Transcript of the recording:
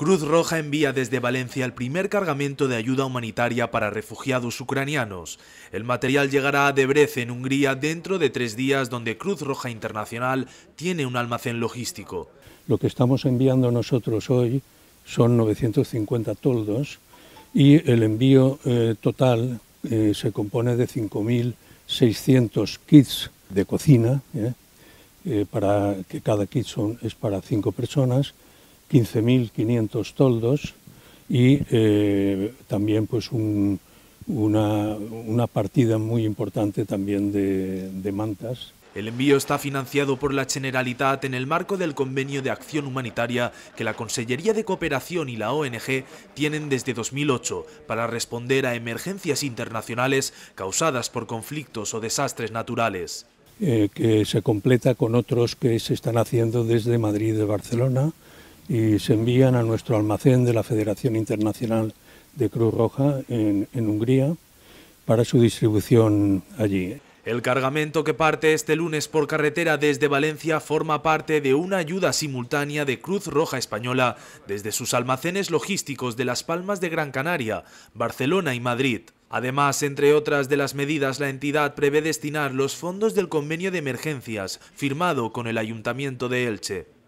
Cruz Roja envía desde Valencia el primer cargamento de ayuda humanitaria para refugiados ucranianos. El material llegará a Debrecen, en Hungría, dentro de tres días, donde Cruz Roja Internacional tiene un almacén logístico. Lo que estamos enviando nosotros hoy son 950 toldos y el envío eh, total eh, se compone de 5.600 kits de cocina, ¿eh? para que cada kit es para cinco personas, 15.500 toldos y eh, también pues una, partida muy importante también de, mantas. El envío está financiado por la Generalitat en el marco del convenio de acción humanitaria que la Consellería de Cooperación y la ONG tienen desde 2008 para responder a emergencias internacionales causadas por conflictos o desastres naturales. Eh, que se completa con otros que se están haciendo desde Madrid y Barcelona, y se envían a nuestro almacén de la Federación Internacional de Cruz Roja en, Hungría para su distribución allí. El cargamento que parte este lunes por carretera desde Valencia forma parte de una ayuda simultánea de Cruz Roja Española desde sus almacenes logísticos de Las Palmas de Gran Canaria, Barcelona y Madrid. Además, entre otras de las medidas, la entidad prevé destinar los fondos del convenio de emergencias firmado con el Ayuntamiento de Elche.